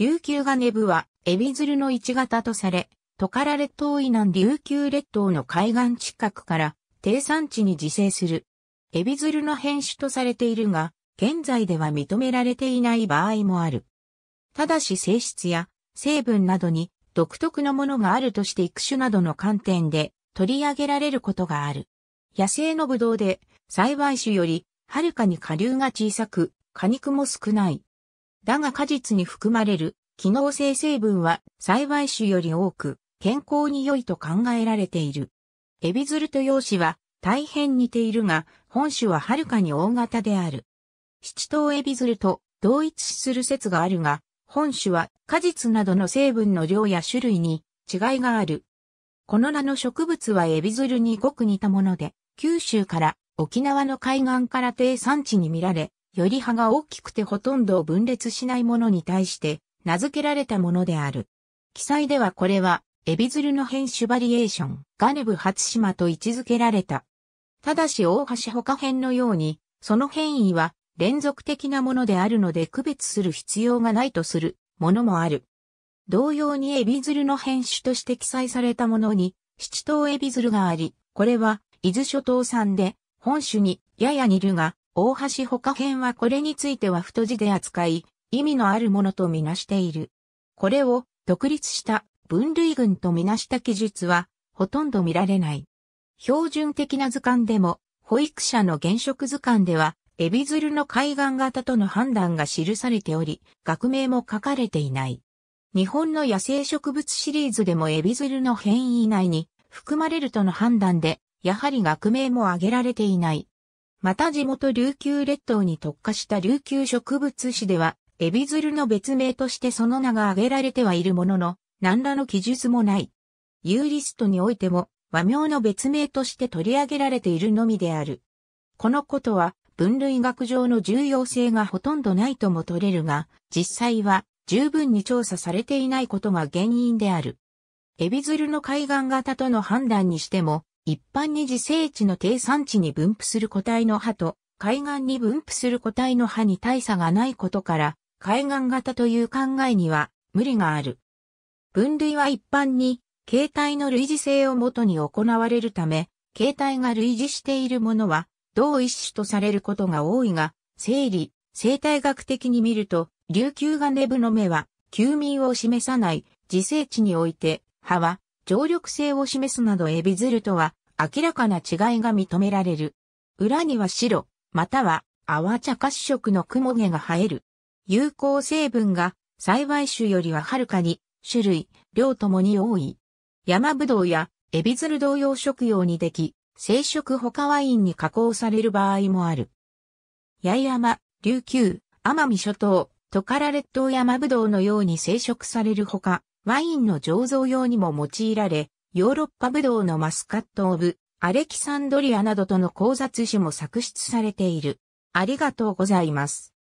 琉球がネブは、エビズルの一型とされ、トカラ列島以南琉球列島の海岸近くから、低山地に自生する。エビズルの変種とされているが、現在では認められていない場合もある。ただし性質や成分などに独特のものがあるとして育種などの観点で取り上げられることがある。野生のブドウで栽培種よりはるかに下流が小さく果肉も少ない。だが果実に含まれる機能性成分は栽培種より多く健康に良いと考えられている。エビズルと陽子は大変似ているが、本種ははるかに大型である。七頭エビズルと同一する説があるが、本種は果実などの成分の量や種類に違いがある。この名の植物はエビズルにごく似たもので、九州から沖縄の海岸から低山地に見られ、より葉が大きくてほとんど分裂しないものに対して名付けられたものである。記載ではこれは、エビズルの変種バリエーション、ガネブ初島と位置づけられた。ただし大橋他編のように、その変異は連続的なものであるので区別する必要がないとするものもある。同様にエビズルの変種として記載されたものに、七島エビズルがあり、これは伊豆諸島産で本種にやや似るが、大橋他編はこれについては太字で扱い、意味のあるものとみなしている。これを独立した分類群とみなした記述はほとんど見られない。標準的な図鑑でも、保育者の現職図鑑では、エビズルの海岸型との判断が記されており、学名も書かれていない。日本の野生植物シリーズでもエビズルの変異以内に含まれるとの判断で、やはり学名も挙げられていない。また地元琉球列島に特化した琉球植物誌では、エビズルの別名としてその名が挙げられてはいるものの、何らの記述もない。ユーリストにおいても、和名の別名として取り上げられているのみである。このことは、分類学上の重要性がほとんどないとも取れるが、実際は十分に調査されていないことが原因である。エビズルの海岸型との判断にしても、一般に自生地の低産地に分布する個体の葉と海岸に分布する個体の葉に大差がないことから、海岸型という考えには無理がある。分類は一般に形態の類似性をもとに行われるため、形態が類似しているものは同一種とされることが多いが、生理、生態学的に見ると、琉球がネブの目は、休眠を示さない自生地において、葉は、常緑性を示すなどエビズルとは明らかな違いが認められる。裏には白、または泡茶褐色の雲毛が生える。有効成分が栽培種よりははるかに種類、量ともに多い。山ぶどうやエビズル同様食用にでき、生殖他ワインに加工される場合もある。八重山、琉球、奄美諸島、トカラ列島山ぶどうのように生殖されるほか、ワインの醸造用にも用いられ、ヨーロッパブドウのマスカット・オブ、アレキサンドリアなどとの交雑種も作出されている。ありがとうございます。